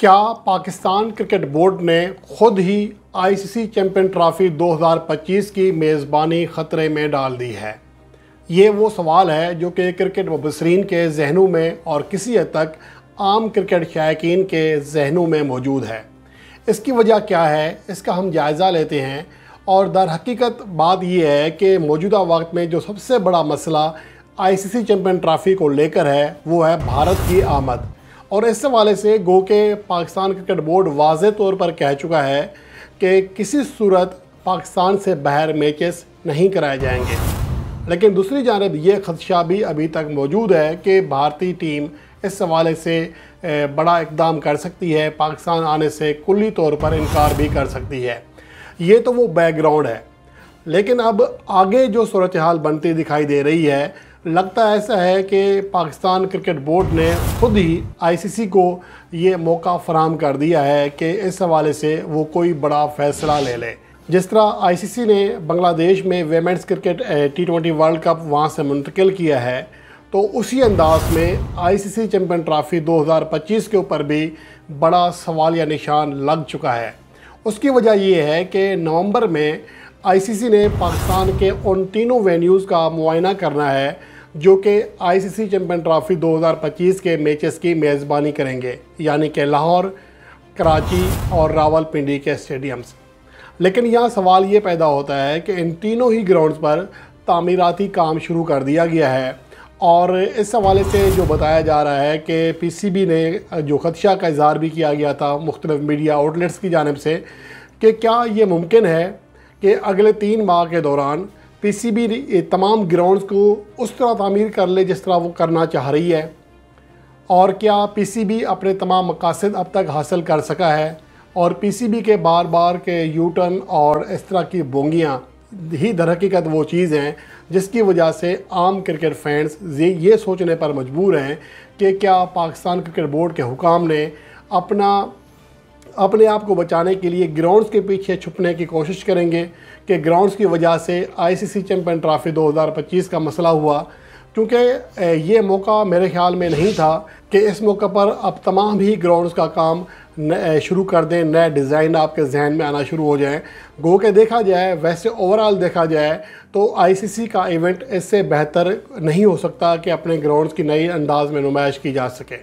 क्या Pakistan cricket board ने खुद ही आईसीसी चैंपियन ट्रॉफी 2025 की मेज़बानी ख़तरे में डाल दी है ये वो सवाल है जो कि क्रिकेट मुबसरीन के जहनों में और किसी हद तक आम क्रिकेट शायक के जहनों में मौजूद है इसकी वजह क्या है इसका हम जायज़ा लेते हैं और दर हकीकत बात यह है कि मौजूदा वक्त में जो सबसे बड़ा मसला आईसीसी चैम्पियन ट्रॉफ़ी को लेकर है वो है भारत की आमद और इस हवाले से गो के पाकिस्तान क्रिकेट बोर्ड वाज तौर पर कह चुका है कि किसी सूरत पाकिस्तान से बाहर मैचेस नहीं कराए जाएंगे लेकिन दूसरी जानब ये खदशा भी अभी तक मौजूद है कि भारतीय टीम इस हवाले से बड़ा इकदाम कर सकती है पाकिस्तान आने से कुली तौर पर इनकार भी कर सकती है ये तो वो बैकग्राउंड है लेकिन अब आगे जो सूरत हाल बनती दिखाई दे रही है लगता ऐसा है कि पाकिस्तान क्रिकेट बोर्ड ने खुद ही आईसीसी को ये मौका फराम कर दिया है कि इस हवाले से वो कोई बड़ा फैसला ले ले जिस तरह आईसीसी ने बांग्लादेश में women's cricket T twenty world cup वहाँ से मुंतकिल किया है तो उसी अंदाज में आईसीसी चैम्पियन ट्रॉफ़ी 2025 के ऊपर भी बड़ा सवाल या निशान लग चुका है उसकी वजह यह है कि नवंबर में आईसीसी ने पाकिस्तान के उन तीनों वेन्यूज़ का मुआयना करना है जो कि आईसीसी चैंपियन ट्रॉफी 2025 के मैचेस की मेज़बानी करेंगे यानी कि लाहौर कराची और रावलपिंडी के स्टेडियम्स लेकिन यहाँ सवाल ये पैदा होता है कि इन तीनों ही ग्राउंड्स पर तामीराती काम शुरू कर दिया गया है और इस हवाले से जो बताया जा रहा है कि पीसीबी ने जो खदशा का इजहार भी किया गया था मुख्तलिफ मीडिया आउटलेट्स की जानब से कि क्या ये मुमकिन है कि अगले तीन माह के दौरान पीसीबी तमाम ग्राउंड्स को उस तरह तमीर कर ले जिस तरह वो करना चाह रही है और क्या पीसीबी अपने तमाम मकासद अब तक हासिल कर सका है और पीसीबी के बार बार के यू टर्न और इस तरह की बोंगियाँ ही दरहकीकत वो चीज़ हैं जिसकी वजह से आम क्रिकेट फैंस ये सोचने पर मजबूर हैं कि क्या पाकिस्तान क्रिकेट बोर्ड के हुकाम ने अपना अपने आप को बचाने के लिए ग्राउंड्स के पीछे छुपने की कोशिश करेंगे कि ग्राउंड्स की वजह से आईसीसी चैंपियन ट्रॉफी 2025 का मसला हुआ क्योंकि ये मौका मेरे ख्याल में नहीं था कि इस मौके पर अब तमाम ही ग्राउंड्स का काम शुरू कर दें नए डिज़ाइन आपके जहन में आना शुरू हो जाए गो के देखा जाए वैसे ओवरऑल देखा जाए तो आईसीसी का इवेंट इससे बेहतर नहीं हो सकता कि अपने ग्राउंड्स की नई अंदाज में नुमाइश की जा सके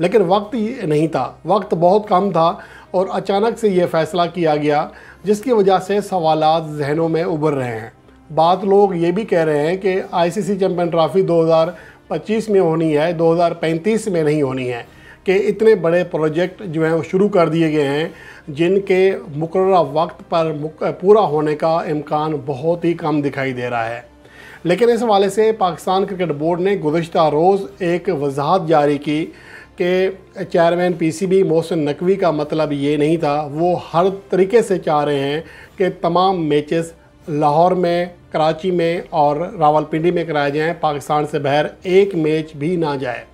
लेकिन वक्त नहीं था वक्त बहुत कम था और अचानक से ये फ़ैसला किया गया जिसकी वजह से सवाल जहनों में उभर रहे हैं बात लोग ये भी कह रहे हैं कि आईसीसी चैम्पियन ट्रॉफ़ी 2025 में होनी है 2035 में नहीं होनी है कि इतने बड़े प्रोजेक्ट जो हैं वो शुरू कर दिए गए हैं जिनके मुकर वक्त पर पूरा होने का इम्कान बहुत ही कम दिखाई दे रहा है लेकिन इस हवाले से पाकिस्तान क्रिकेट बोर्ड ने गुज्त रोज़ एक वजाहत जारी की कि चेयरमैन पीसीबी मोहसिन नकवी का मतलब ये नहीं था वो हर तरीके से चाह रहे हैं कि तमाम मैचेस लाहौर में कराची में और रावलपिंडी में कराए जाएं पाकिस्तान से बाहर एक मैच भी ना जाए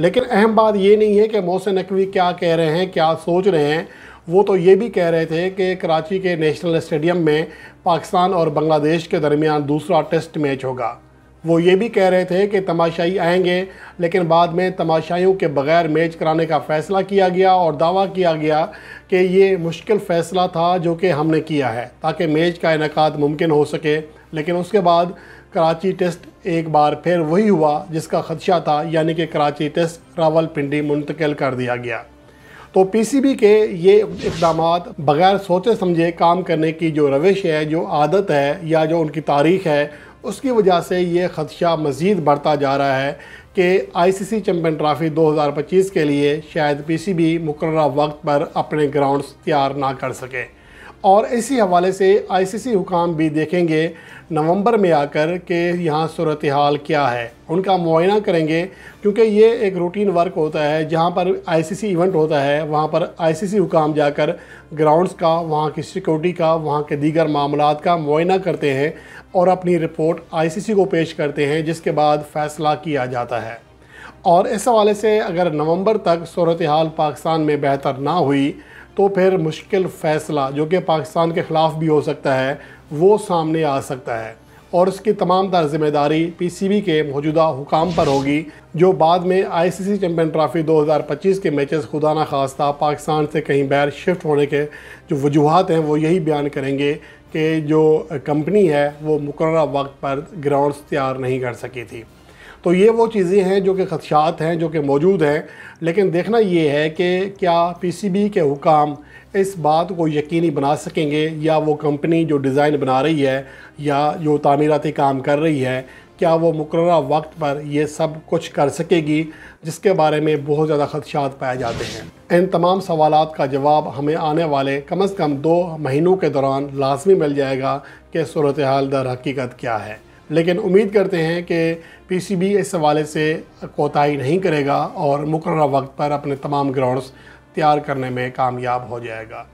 लेकिन अहम बात ये नहीं है कि मोहसिन नकवी क्या कह रहे हैं क्या सोच रहे हैं वो तो ये भी कह रहे थे कि कराची के नेशनल स्टेडियम में पाकिस्तान और बांग्लादेश के दरमियान दूसरा टेस्ट मैच होगा वो ये भी कह रहे थे कि तमाशाई आएंगे लेकिन बाद में तमाशाइयों के बग़ैर मैच कराने का फ़ैसला किया गया और दावा किया गया कि ये मुश्किल फ़ैसला था जो कि हमने किया है ताकि मैच का इनका मुमकिन हो सके लेकिन उसके बाद कराची टेस्ट एक बार फिर वही हुआ जिसका खदशा था यानी कि कराची टेस्ट रावलपिंडी मुंतकिल कर दिया गया तो पीसीबी के ये इकदाम बग़ैर सोचे समझे काम करने की जो रविश है जो आदत है या जो उनकी तारीख है उसकी वजह से ये खदशा मज़ीद बढ़ता जा रहा है कि आईसीसी चैम्पियन ट्रॉफ़ी 2025 के लिए शायद पीसीबी मुकर्रा वक्त पर अपने ग्राउंड्स तैयार ना कर सके और इसी हवाले से आईसीसी हुकाम भी देखेंगे नवंबर में आकर के यहाँ सूरत हाल क्या है उनका मुआयना करेंगे क्योंकि ये एक रूटीन वर्क होता है जहाँ पर आईसीसी इवेंट होता है वहाँ पर आईसीसी हुकाम जाकर ग्राउंड्स का वहाँ की सिक्योरिटी का वहाँ के दीगर मामला का मुआयना करते हैं और अपनी रिपोर्ट सी को पेश करते हैं जिसके बाद फ़ैसला किया जाता है और इस हवाले से अगर नवंबर तक सूरत हाल पाकिस्तान में बेहतर ना हुई तो फिर मुश्किल फैसला जो कि पाकिस्तान के ख़िलाफ़ भी हो सकता है वो सामने आ सकता है और उसकी तमाम तर जिम्मेदारी पीसीबी के मौजूदा हुकाम पर होगी जो बाद में आईसीसी चैम्पियन ट्रॉफी 2025 के मैचेस खुदा ना खास्ता पाकिस्तान से कहीं बैर शिफ्ट होने के जो वजूहत हैं वो यही बयान करेंगे कि जो कंपनी है वो मुकर वक्त पर ग्राउंड्स तैयार नहीं कर सकी थी तो ये वो चीज़ें हैं जो कि खदशात हैं जो कि मौजूद हैं लेकिन देखना ये है कि क्या पी सी बी के हुकाम इस बात को यकीनी बना सकेंगे या वो कंपनी जो डिज़ाइन बना रही है या जो तमीराती काम कर रही है क्या वो मुकर वक्त पर यह सब कुछ कर सकेगी जिसके बारे में बहुत ज़्यादा खदशात पाए जाते हैं इन तमाम सवाल का जवाब हमें आने वाले कम अज़ कम दो महीनों के दौरान लाजमी मिल जाएगा कि सूरत हाल दर हकीकत क्या है लेकिन उम्मीद करते हैं कि पीसीबी इस हवाले से कोताही नहीं करेगा और मुकर वक्त पर अपने तमाम ग्राउंड्स तैयार करने में कामयाब हो जाएगा